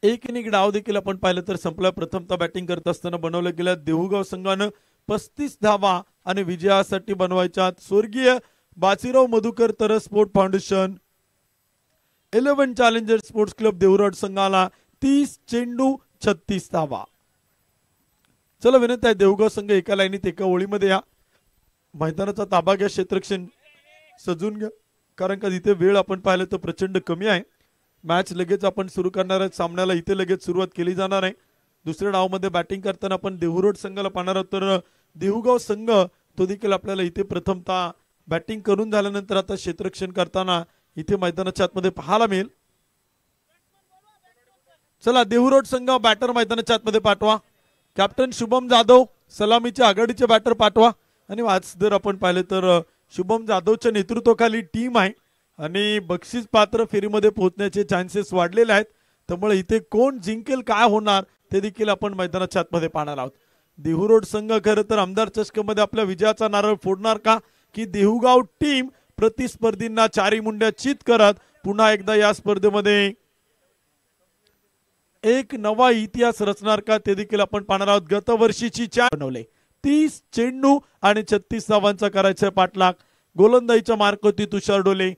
S1: एक इनिंग डाव देखील आपण पाहिलं तर संपला प्रथमता बॅटिंग करत असताना बनवलं गेलं देहूगाव संघानं पस्तीस धावा आणि विजयासाठी बनवायच्या स्वर्गीय बाचीराव मधुकर तर sport foundation eleven challenger sports club देवरड संघाला तीस चेंडू छत्तीस धावा चला विनंती आहे देवगाव संघ एका लाईनीत एका ओळीमध्ये या मैदानाचा ताबा घ्या क्षेत्रक्षण सजून घ्या कारण का इथे वेळ आपण पाहिलं तर प्रचंड कमी आहे मॅच लगेच आपण सुरू करणार आहे सामन्याला इथे लगेच सुरुवात केली जाणार आहे दुसऱ्या डावमध्ये बॅटिंग करताना आपण देहुरोड संघाला पाहणार आहोत तर देहुगाव संघ तो देखील आपल्याला इथे प्रथमतः बॅटिंग करून झाल्यानंतर आता क्षेत्रक्षण करताना इथे मैदानाच्या आतमध्ये पाहायला मिळेल चला देहू रोड संघ बॅटर मैदानाच्या आतमध्ये पाठवा कॅप्टन शुभम जाधव सलामीच्या आघाडीचे बॅटर पाठवा आणि आज जर आपण पाहिले तर शुभम जाधवच्या नेतृत्वाखाली टीम आहे आणि बक्षीस पात्र फेरीमध्ये पोहोचण्याचे चान्सेस वाढलेले आहेत त्यामुळे इथे कोण जिंकेल काय होणार ते देखील आपण मैदानाच्या आतमध्ये पाहणार आहोत देहू रोड संघ खरं तर आमदार मध्ये आपल्या विजयाचा नारळ फोडणार का की देहूगाव टीम प्रतिस्पर्धींना चारी मुंड्या चित करत पुन्हा एकदा या स्पर्धेमध्ये एक नवा इतिहास रचणार का ते देखील आपण पाहणार आहोत गतवर्षीची चार बनवले तीस चेंडू आणि छत्तीस धावांचा करायचा पाठलाग गोलंदाजीच्या होती तुषार डोले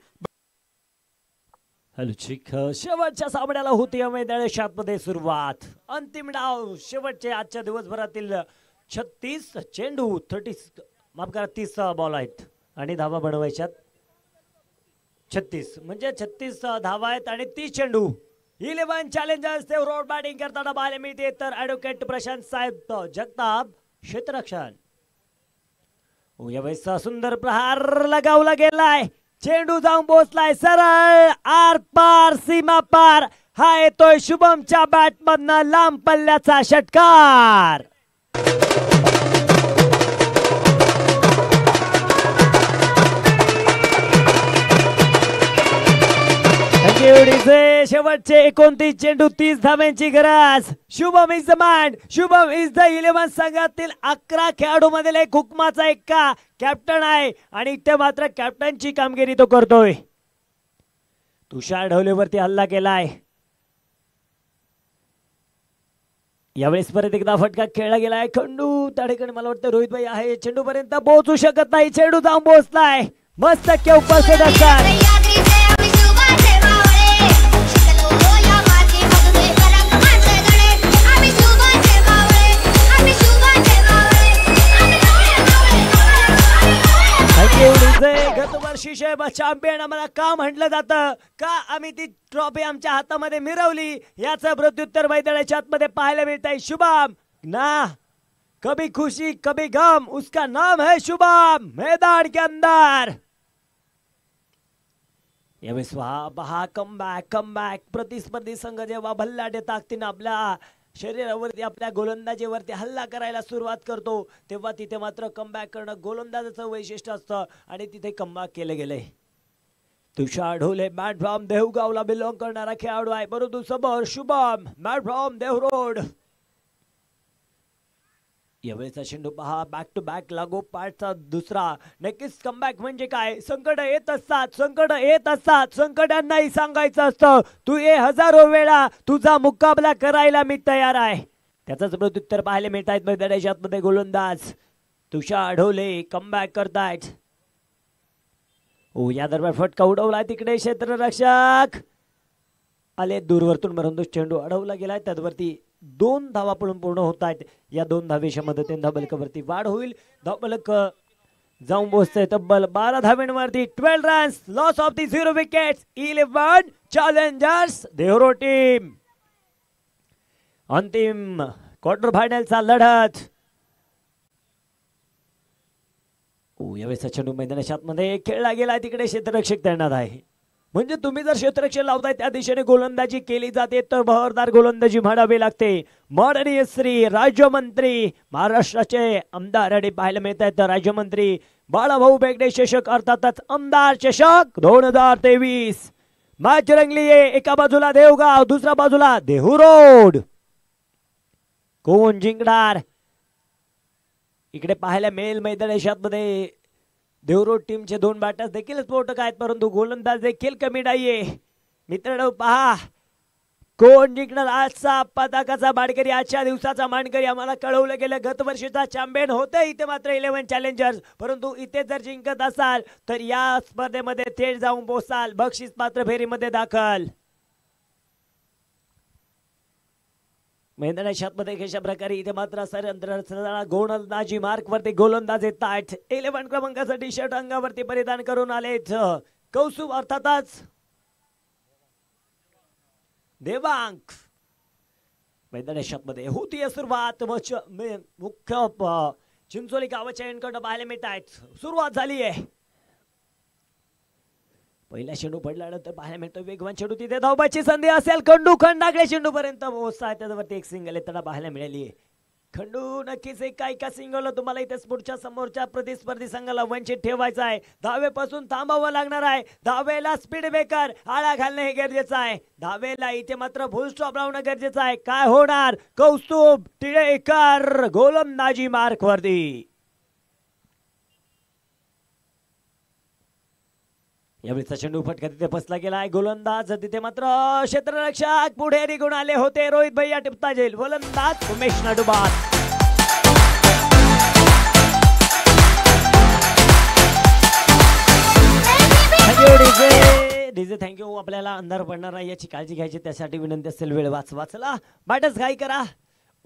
S1: हलचिक शेवटच्या सामन्याला होती अमेदळे
S2: सुरुवात अंतिम डाव शेवटचे आजच्या दिवसभरातील छत्तीस चेंडू थर्टी माफ करा तीस बॉल आहेत आणि धावा बनवायच्यात छत्तीस म्हणजे छत्तीस धावा आहेत आणि तीस चेंडू इलेव्हन चॅलेंजर्स ते रोड बॅटिंग करताना बाहेर मिळते तर ऍडव्होकेट प्रशांत साहेब जगताप क्षेत्ररक्षण यावेळेस सुंदर प्रहार लगावला गेलाय चेंडू जाऊन बोसलाय सरळ आर पार सीमा पार हा येतोय शुभमच्या मधन लांब पल्ल्याचा षटकार शेवटीचे शेवटचे एकोणतीस चेंडू तीस धाब्यांची गरज Shubham is the man Shubham is the eleven संघातील अकरा खेळाडू मधील एक हुकमाचा का कॅप्टन आहे आणि इथे मात्र कॅप्टनची कामगिरी तो करतोय तुषार ढवलेवरती हल्ला केलाय यावेळेस परत एकदा फटका खेळला गेलाय खंडू त्या ठिकाणी मला वाटतं रोहित भाई आहे चेंडू पर्यंत पोहोचू शकत नाही चेंडू जाऊन पोहोचलाय मस्त उपस्थित असतात बक्षिसे चॅम्पियन आम्हाला का म्हटलं जातं का आम्ही ती ट्रॉफी आमच्या हातामध्ये मिरवली याचं प्रत्युत्तर मैदानाच्या आतमध्ये पाहायला मिळत आहे शुभम ना कभी खुशी कभी गम उसका नाम है शुभम मैदान के अंदर यावेळेस वा बहा कम बॅक कम बॅक प्रतिस्पर्धी संघ जेव्हा भल्लाटे ताकतीनं आपल्या शरीरावरती आपल्या गोलंदाजीवरती हल्ला करायला सुरुवात करतो तेव्हा तिथे मात्र कमबॅक करणं गोलंदाजाचं वैशिष्ट्य असतं आणि तिथे कमबॅक केलं गेलंय तुषार ढोले मॅट देवगावला बिलॉंग करणारा खेळाडू आहे परंतु समोर शुभम मॅट देव रोड यावेळेचा चेंडू पहा बॅक टू बॅक लागो पाठचा दुसरा नक्कीच कमबॅक म्हणजे काय संकट येत असतात संकट येत असतात संकटांनाही सांगायचं असतं तू ये हजारो वेळा तुझा मुकाबला करायला मी तयार आहे त्याचाच प्रत्युत्तर पाहायला मिळत आहेत मैदानाच्या गोलंदाज तुषा आढवले कमबॅक करतायत ओ या दरम्यान फटका उडवला तिकडे क्षेत्ररक्षक आले दूरवरतून मरंदूस चेंडू अडवला गेलाय त्यावरती दोन धावा पळून पूर्ण होत आहेत या दोन धावेच्या मदतीने धाबलकावरती वाढ होईल धबलक जाऊन पोहोचतोय तब्बल बारा धाव्यांवरती twelve runs loss of the zero wicket eleven challengers देहरो टीम अंतिम क्वार्टर फायनलचा लढत ओ यावेळेस चेंडू मैदानाच्या आतमध्ये खेळला गेला तिकडे क्षेत्ररक्षक तैनात आहे म्हणजे तुम्ही जर क्षेत्रक्षण लावताय त्या दिशेने गोलंदाजी केली जाते तर बहरदार गोलंदाजी म्हणावी लागते माननीय श्री राज्यमंत्री महाराष्ट्राचे आमदार आणि पाहायला मिळत आहेत राज्यमंत्री बाळाभाऊ बेगडे चषक अर्थातच आमदार चषक दोन हजार तेवीस मॅच रंगली एका बाजूला देवगाव दुसऱ्या बाजूला देहू रोड कोण जिंकणार इकडे पाहायला मिळेल मैदान मध्ये देवरोड टीमचे दोन बॅटर्स देखील स्फोटक आहेत परंतु गोलंदाज देखील कमी नाहीये मित्रांनो पहा कोण जिंकणार आजचा पताकाचा बाडकरी आजच्या दिवसाचा मांडकरी आम्हाला कळवलं गेलं गतवर्षीचा चॅम्पियन होते इथे मात्र इलेव्हन चॅलेंजर्स परंतु इथे जर जिंकत असाल तर या स्पर्धेमध्ये थेट जाऊन पोहोचाल बक्षीस पात्र फेरीमध्ये दाखल मेंदण्या शॉटमध्ये कशा प्रकारे इथे मात्र सर गोलंदाजी मार्कवरती गोलंदाज ताठ इलेव्हन क्रमांकाचा टी शर्ट अंगावरती परिधान करून आलेत कौसुब अर्थातच देवांक मैदानी शतमध्ये होती सुरुवात मुख्य चिंचोली गावाच्या एनकडनं पाहायला मिळत आहेत सुरुवात झाली आहे पहिला चेंडू पडला तर पाहायला मिळतो वेगवान चेंडू तिथे धावपाची संधी असेल खंडू खंडाकडे चेंडू पर्यंत आहे त्याच्यावरती एक सिंगल येताना पाहायला मिळाली खंडू नक्कीच एक काय का सिंगल तुम्हाला इथे पुढच्या समोरच्या प्रतिस्पर्धी संघाला वंचित ठेवायचं आहे पासून थांबावं लागणार आहे दहावेला स्पीड ब्रेकर आळा घालणं हे गरजेचं आहे दहावेला इथे मात्र फुल स्टॉप लावणं गरजेचं आहे काय होणार कौस्तुभ टिळेकर गोलंदाजी मार्कवरती यावेळीचा चेंडू फटका तिथे बसला आहे गोलंदाज तिथे मात्र क्षेत्ररक्षक पुढे निघून आले होते रोहित भैया टिपता जाईल गोलंदाज उमेश नडुबाद डीजे थँक्यू आपल्याला अंधार पडणार आहे याची काळजी घ्यायची त्यासाठी विनंती असेल वेळ वाच वाचला बाटस घाई करा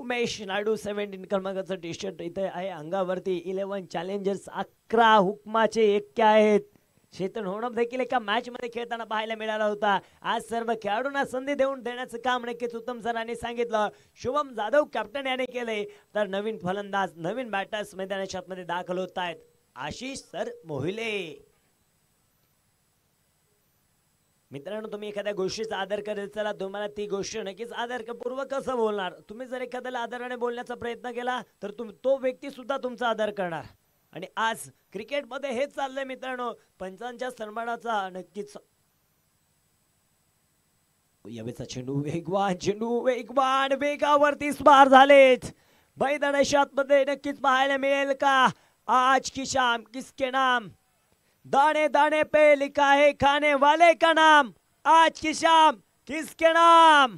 S2: उमेश नाडू सेव्हन्टीन क्रमांकाचं टी शर्ट इथे आहे अंगावरती इलेव्हन चॅलेंजर्स अकरा हुकमाचे एक्के आहेत शेतन होणं देखील एका मॅच मध्ये खेळताना पाहायला मिळाला होता आज सर्व खेळाडूंना संधी देऊन देण्याचं काम नक्कीच उत्तम सरांनी सांगितलं शुभम जाधव कॅप्टन याने केले तर नवीन फलंदाज नवीन बॅटर्स मैदानाच्या आतमध्ये दाखल होत आहेत आशिष सर मोहिले मित्रांनो तुम्ही एखाद्या गोष्टीचा आदर करत चला तुम्हाला ती गोष्ट नक्कीच आदरपूर्वक कसं बोलणार तुम्ही जर एखाद्याला आदराने बोलण्याचा प्रयत्न केला तर तुम्ही तो व्यक्ती सुद्धा तुमचा आदर करणार आणि आज क्रिकेटमध्ये हेच चाललंय मित्रांनो पंचांच्या सन्मानाचा नक्कीच यावेचा चेंडू वेगवान चेंडू वेगवान वेगावरती स्मार झालेत बैदाण्याशात मध्ये नक्कीच पाहायला मिळेल का आज की शाम किसके नाम दाणे दाणे पे लिखा है खाने वाले का नाम आज की शाम किसके नाम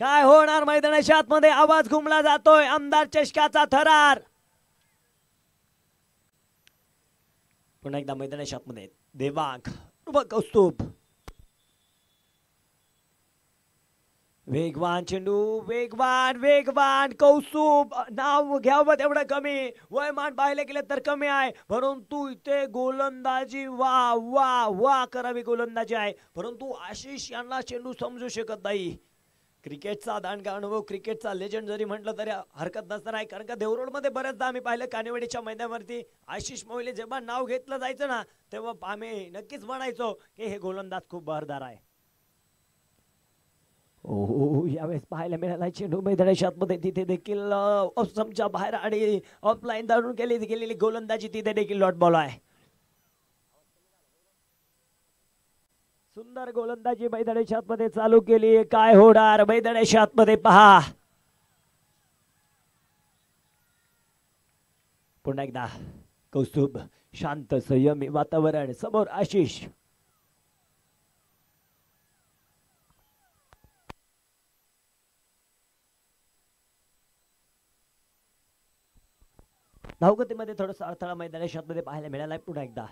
S2: काय होणार मैदानशात मध्ये आवाज घुमला जातोय आमदार चषकाचा थरार पुन्हा एकदा मैदानाच्या आतमध्ये देवांग रुबा कौस्तुभ वेगवान चेंडू वेगवान वेगवान कौसुब नाव घ्यावं तेवढं कमी वयमान पाहिलं गेलं तर कमी आहे परंतु इथे गोलंदाजी वा वा वा करावी गोलंदाजी आहे परंतु आशिष यांना चेंडू समजू शकत नाही क्रिकेटचा दांडगा अनुभव क्रिकेटचा लेजंड जरी म्हटलं तरी हरकत नसणार आहे कारण का देवरोडमध्ये बऱ्याचदा आम्ही पाहिलं कानेवाडीच्या मैदानावरती आशिष मोहिले जेव्हा नाव घेतलं जायचं ना तेव्हा आम्ही नक्कीच म्हणायचो की हे गोलंदाज खूप बहरदार आहे ओ यावेळेस पाहायला मिळाला चेंडू मैदानाच्या आतमध्ये तिथे देखील ऑफ बाहेर आणि ऑफलाईन दारून केली गेलेली गोलंदाजी तिथे देखील लॉट बॉल आहे सुंदर गोलंदाजी मैदानाच्या आतमध्ये चालू केली काय होणार मैदानाच्या आतमध्ये पहा पुन्हा एकदा कौस्तुभ शांत संयमी वातावरण समोर आशिष धावगतीमध्ये थोडस अडथळा मैदानाच्या आतमध्ये पाहायला मिळालाय पुन्हा एकदा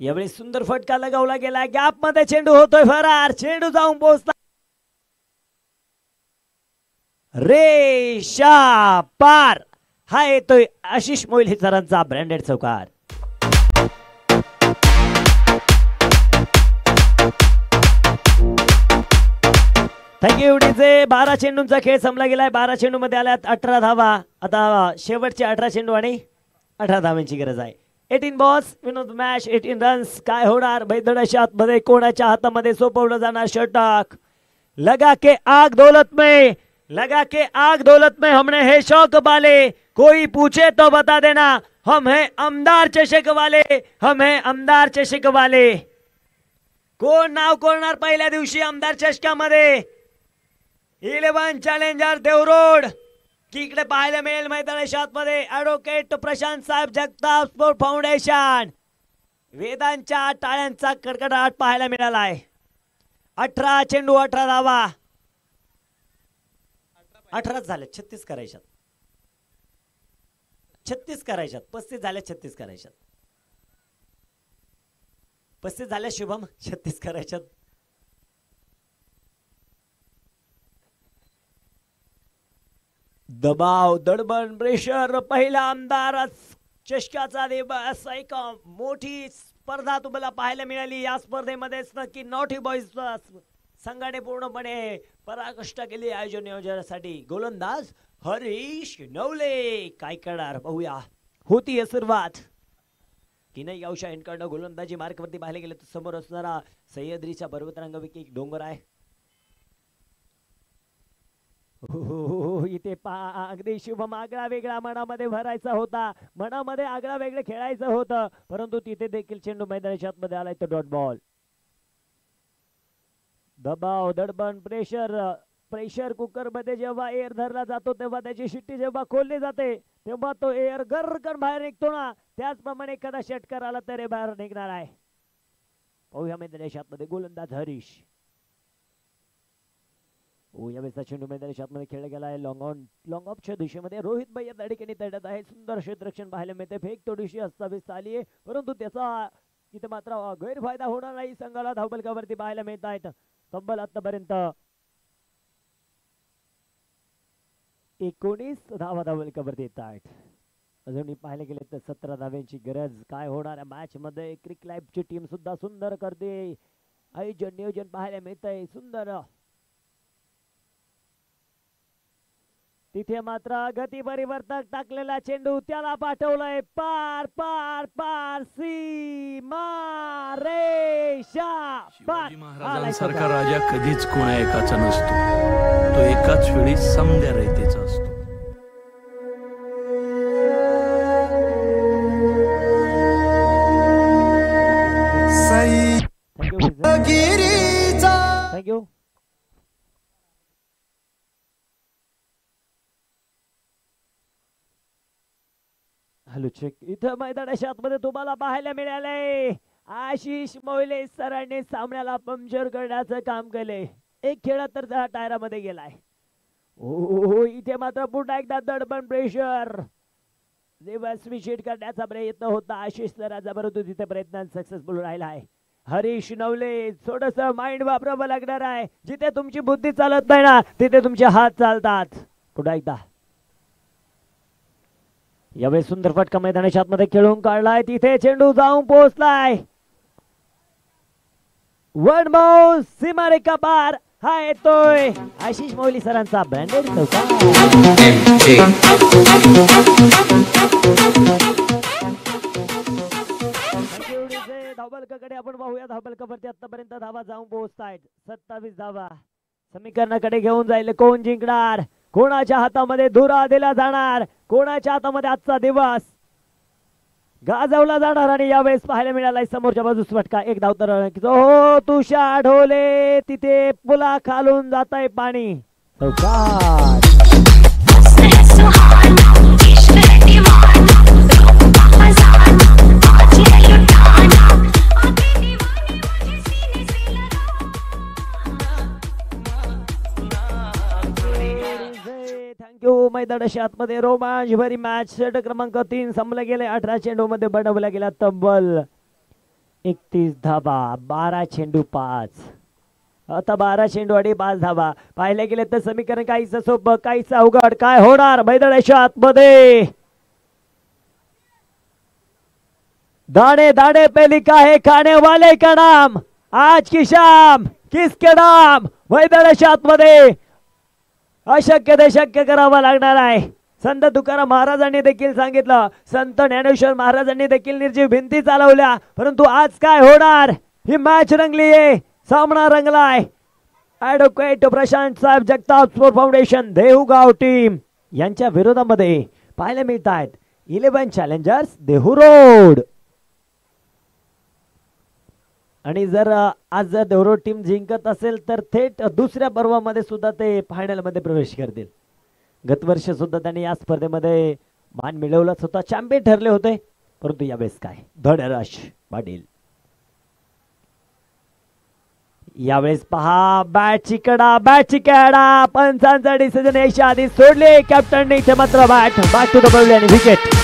S2: यावेळी सुंदर फटका लगावला गेला गॅप मध्ये चेंडू होतोय फरार चेंडू जाऊन पोहोचला शा पार हा येतोय आशिष मोईल सरांचा ब्रँडेड चौकार थँक्यू डीजे बारा चेंडूंचा खेळ संपला गेलाय बारा चेंडू मध्ये आल्यात अठरा धावा आता शेवटचे अठरा चेंडू आणि अठरा धावांची गरज आहे एटीन बॉस विनोद मॅच एटीन रन्स काय होणार बैदडाच्या आतमध्ये कोणाच्या हातामध्ये सोपवलं जाणार षटक लगा के आग दौलत में लगा के आग दौलत में हमने है शौक वाले कोई पूछे तो बता देना हम है आमदार चषक वाले हम है आमदार चषक वाले कोण नाव कोरणार पहिल्या दिवशी आमदार चषकामध्ये इलेवन चॅलेंजर देवरोड की इकडे पाहायला मिळेल मैदानाच्या मध्ये advocate Prashant Saheb Jagtap sport foundation वेदांच्या टाळ्यांचा कडकडाट पाहायला मिळाला आहे अठरा चेंडू अठरा धावा अठराच झाले छत्तीस करायच्यात छत्तीस करायच्यात पस्तीस झाल्या छत्तीस करायच्यात पस्तीस झाल्या शुभम छत्तीस करायच्यात दबाव दडबण प्रेशर पहिला आमदार चषकाचा देव असं एक मोठी स्पर्धा तुम्हाला पाहायला मिळाली या स्पर्धेमध्येच नक्की नॉटी बॉईज संघाने पूर्णपणे पराकष्ट केली आयोजन नियोजनासाठी गोलंदाज हरीश नवले काय करणार पाहूया होती सुरुवात नाही गावशा यांकडनं गोलंदाजी मार्कवरती पाहिले गेले तर समोर असणारा सह्याद्रीच्या पर्वतरांगापैकी एक डोंगर आहे इथे पा अगदी शुभम आगळा वेगळा मनामध्ये भरायचा होता मनामध्ये आगळा वेगळं खेळायचं होतं परंतु तिथे देखील चेंडू मैदानाच्या आतमध्ये आलाय तो डॉट बॉल दबाव दडबण प्रेशर प्रेशर कुकर मध्ये जेव्हा एअर धरला जातो तेव्हा त्याची शिट्टी जेव्हा खोलली जाते तेव्हा तो एअर गरगर बाहेर निघतो ना त्याचप्रमाणे एखादा षटकार आला तरी बाहेर निघणार आहे पाहूया मैदानाच्या आतमध्ये गोलंदाज हरीश ओया बेस्ताचेंडू मैदानाच्या खेळला गेला आहे लॉंग ऑन लॉंग ऑफच्या दिशेमध्ये रोहित भाई या ठिकाणी तडत आहे सुंदर क्षेत्रक्षण पाहायला मिळते फेक थोडीशी अस्ताव्यस्त आली आहे परंतु त्याचा तिथे मात्र गैरफायदा होणार नाही संघाला धावबलकावरती पाहायला मिळत आहेत तब्बल आतापर्यंत एकोणीस धावा धावलकावरती येत आहेत अजूनही पाहायला गेले तर सतरा धाव्यांची गरज काय होणार मॅच मध्ये क्रिक लाईफची टीम सुद्धा सुंदर करते आयोजन नियोजन पाहायला मिळत आहे सुंदर तिथे मात्र गती परिवर्तक टाकलेला चेंडू त्याला पाठवलाय पार पार पार सी रेषा
S1: सरकार राजा कधीच कोणा एकाचा नसतो तो एकाच वेळी समद्या रयतेचा असतो
S2: थँक्यू गोलचेक इथं मैदानाच्या मध्ये तुम्हाला पाहायला मिळालंय आशिष मोहिले सरांनी सामन्याला पंक्चर करण्याचं काम केले एक खेळा तर टायरामध्ये गेलाय ओ इथे मात्र पुन्हा एकदा दडपण प्रेशर विशेष करण्याचा प्रयत्न होता आशिष सराचा परंतु तिथे प्रयत्न सक्सेसफुल राहिला आहे हरीश नवले थोडस माइंड वापरावं लागणार आहे जिथे तुमची बुद्धी चालत नाही ना तिथे तुमचे हात चालतात पुन्हा एकदा यावेळी सुंदर फटका मैदानाच्या मध्ये खेळून काढलाय तिथे चेंडू जाऊन पोहोचलाय वन बाउन्स सीमारेखा बार हा येतोय आशिष मौली सरांचा ब्रँडेड धावबलकाकडे आपण पाहूया धावबलकावरती आतापर्यंत धावा जाऊन पोहोचतायत सत्तावीस धावा समीकरणाकडे घेऊन जाईल कोण जिंकणार कोणाच्या हातामध्ये धुरा दिला जाणार कोणाच्या हातामध्ये आजचा दिवस गाजवला जाणार आणि यावेळेस पाहायला मिळालाय समोरच्या बाजूस फटका एक धाव तर हो तुषा ढोले तिथे पुला खालून जात आहे पाणी मैदान आतमध्ये रोमांच भरी मॅच षट क्रमांक तीन संपला गेले अठरा चेंडू मध्ये बनवला गेला तब्बल एकतीस धाबा बारा चेंडू पाच आता बारा चेंडू आणि पाच धाबा पाहिल्या गेले तर समीकरण काहीच सोप काहीच अवघड काय होणार मैदानाच्या आतमध्ये दाणे दाणे पेली का खाणे खाने वाले का नाम आज की शाम किसके नाम मैदानाच्या आतमध्ये अशक्य ते शक्य करावं लागणार आहे संत तुकाराम महाराजांनी देखील सांगितलं संत ज्ञानेश्वर महाराजांनी देखील निर्जीव भिंती चालवल्या परंतु आज काय होणार ही मॅच रंगली आहे सामना रंगलाय advocate Prashant Saheb Jagtap sport foundation Dehugaon team यांच्या विरोधामध्ये पाहायला मिळत आहेत इलेव्हन चॅलेंजर्स
S1: देहू रोड
S2: आणि जर आज जर देवरो टीम जिंकत असेल तर थेट दुसऱ्या पर्वामध्ये सुद्धा ते फायनलमध्ये प्रवेश करतील गतवर्ष सुद्धा त्यांनी या स्पर्धेमध्ये मान मिळवलाच होता चॅम्पियन ठरले होते परंतु यावेळेस काय धडराश पाटील यावेळेस पहा बॅट चिकडा बॅट चिकडा पंचांचा डिसिजन यायच्या आधी सोडले कॅप्टनने इथे मात्र बॅट बॅट टू आणि विकेट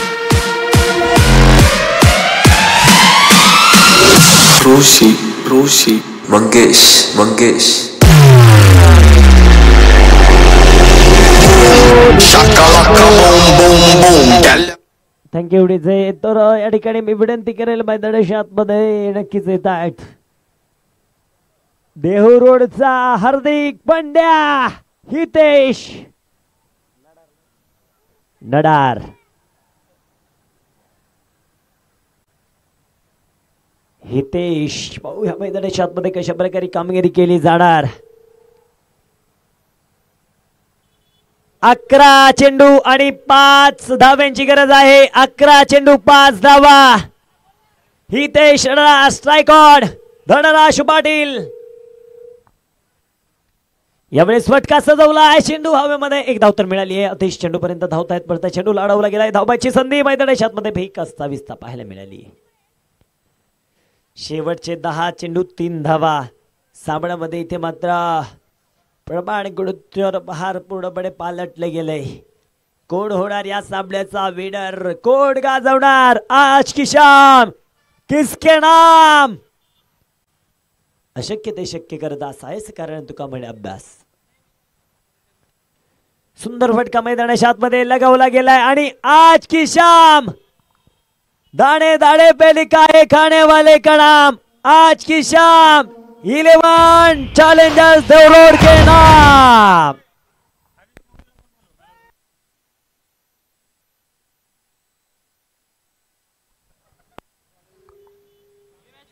S1: ऋषी ऋषी मंगेश मंगेश
S2: तर या ठिकाणी मी विनंती करेल मैदानाच्या आतमध्ये नक्कीच येत आहेत देहू रोडचा हार्दिक पंड्या हितेश नडार हितेश भाऊ ह्या मैदानाच्या आतमध्ये कशा प्रकारे कामगिरी केली जाणार अकरा चेंडू आणि पाच धाव्यांची गरज आहे अकरा चेंडू पाच धावा हितेश रणरा स्ट्रायकॉड धनराशु पाटील यावेळेस फटका सजवला आहे चेंडू हवेमध्ये एक धाव तर मिळाली आहे अतिश चेंडूपर्यंत आहेत परत चेंडू लाडवला गेलाय धावबाची संधी मैदानाच्या आतमध्ये फेक असता विस्ता पाहायला मिळाली शेवटचे दहा चेंडू तीन धावा सामन्यामध्ये इथे मात्र प्रमाण गुणोत्तर बहार पूर्णपणे पालटले गेले कोण होणार या सामन्याचा विडर कोण गाजवणार आज किशाम किसके नाम अशक्य ते शक्य करत असायच कारण तुका म्हणे अभ्यास सुंदर फटका मैदानाच्या आतमध्ये लगावला गेलाय आणि आज की शाम दाणे दाड़े पे लिखा है खाने वाले का नाम आज की शाम इलेवन चैलेंजर्स देवरोड के नाम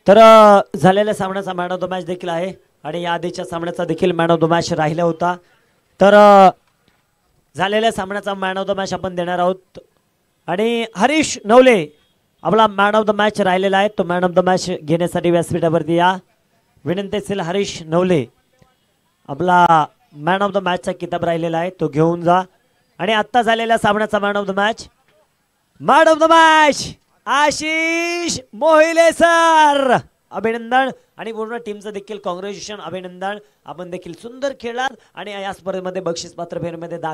S2: तर झालेल्या सामन्याचा मॅन ऑफ द मॅच देखील आहे आणि या आधीच्या सामन्याचा देखील मॅन ऑफ द मॅच राहिला होता तर झालेल्या सामन्याचा मॅन ऑफ द मॅच आपण देणार आहोत आणि हरीश नवले आपला मॅन ऑफ द मॅच राहिलेला आहे तो मॅन ऑफ द मॅच घेण्यासाठी व्यासपीठावरती या विनंती असेल हरीश नवले आपला मॅन ऑफ द मॅचचा किताब राहिलेला आहे तो घेऊन जा आणि आत्ता झालेल्या सामन्याचा man of the match man of the match Ashish Mohile sir अभिनंदन आणि पूर्ण टीमचं देखील कॉंग्रॅच्युलेशन अभिनंदन आपण देखील सुंदर खेळलात आणि या स्पर्धेमध्ये बक्षीस पात्र फेरमध्ये